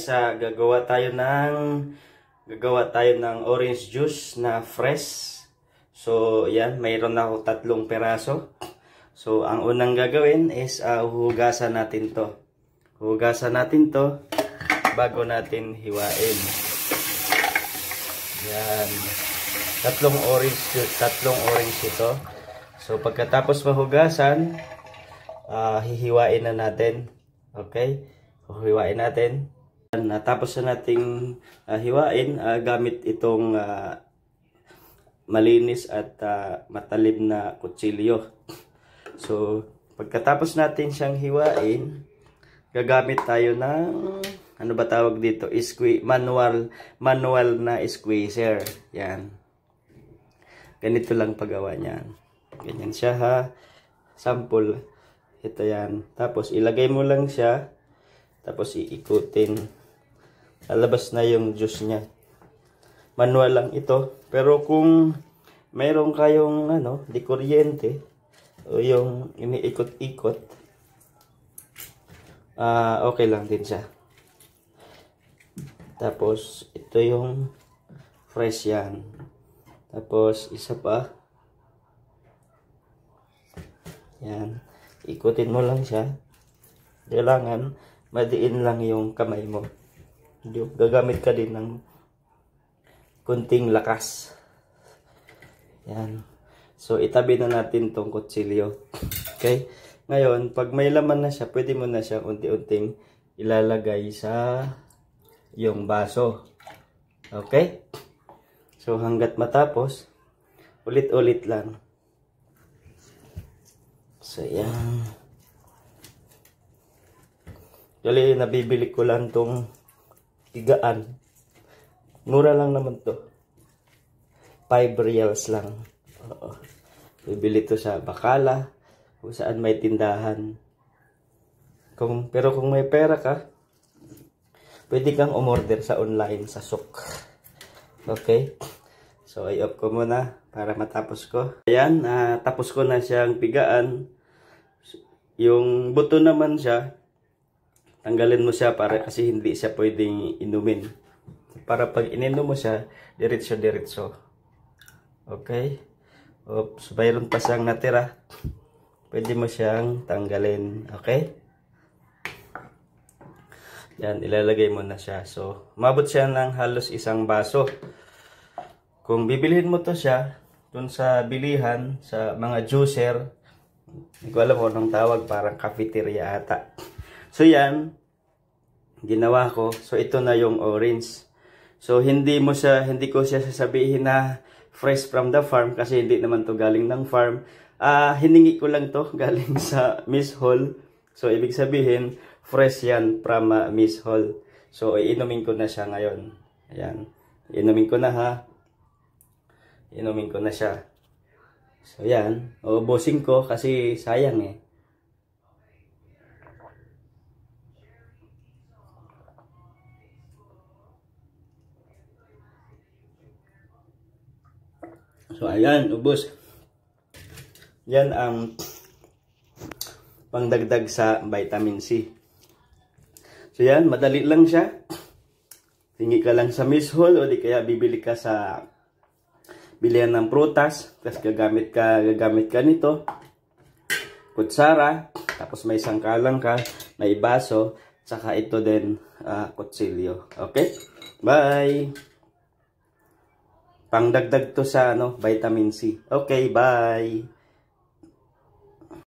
sa gagawa tayo ng gagawa tayo ng orange juice na fresh. So, yan, mayroon ako tatlong peraso. So, ang unang gagawin is uh, ah, hugasan natin 'to. Hugasan natin 'to bago natin hiwain. Yan. Tatlong orange juice, tatlong orange ito. So, pagkatapos mahugasan, uh, hihiwain na natin. Okay? Hihiwain natin. Natapos na nating uh, hiwain uh, gamit itong uh, malinis at uh, matalim na kutsilyo. So, pagkatapos natin siyang hiwain, gagamit tayo ng ano ba tawag dito? Sque manual manual na squeezer. Yan. Ganito lang paggawa niyan. Ganyan siya ha. Sample. Ito yan. Tapos ilagay mo lang siya. Tapos iikutin lalabas na yung juice niya. Manual lang ito. Pero kung mayroon kayong ano, di kuryente o yung iniikot-ikot, uh, okay lang din siya. Tapos, ito yung fresh yan. Tapos, isa pa. Yan. Ikutin mo lang siya. Kailangan, madiin lang yung kamay mo gagamit ka din ng kunting lakas. Yan. So, itabi na natin tong kutsilyo. Okay? Ngayon, pag may laman na siya, pwede mo na siyang unti-unting ilalagay sa yung baso. Okay? So, hanggat matapos, ulit-ulit lang. So, yan. Kali, nabibili ko lang tong gigaan. Mura lang naman to. 5 reals lang. Oo. Bibili to sa Bakala, kung saan may tindahan. Kung, pero kung may pera ka, pwede kang umorder sa online, sa sok. Okay? So, i-off ko muna para matapos ko. Ayan, uh, tapos ko na siyang pigaan. Yung buto naman siya, tanggalin mo siya para kasi hindi siya pwedeng inumin. Para pag ininom mo siya, diretso-diretso. Okay? Oops, mayroon pa siyang natira. Pwede mo siyang tanggalin. Okay? Yan, ilalagay mo na siya. So, mabot siya ng halos isang baso. Kung bibilihin mo to siya, dun sa bilihan, sa mga juicer, hindi ko alam kung anong tawag, parang cafeteria ata. So yan, ginawa ko. So ito na yung orange. So hindi mo siya, hindi ko siya sasabihin na fresh from the farm kasi hindi naman to galing ng farm. Uh, hiningi ko lang to galing sa Miss Hall. So ibig sabihin, fresh yan from uh, Miss Hall. So iinumin ko na siya ngayon. Ayan. Inumin ko na ha. Inumin ko na siya. So yan, ubusin ko kasi sayang eh. So, ayan, ubos. Yan ang pangdagdag sa vitamin C. So, yan, madali lang siya. Tingi ka lang sa mishol o di kaya bibili ka sa bilihan ng prutas. Tapos gagamit ka, gagamit ka nito. Kutsara. Tapos may sangkalang ka, na ibaso. Tsaka ito din, uh, kutsilyo. Okay? Bye! Pangdagdag to sa ano, vitamin C. Okay, bye!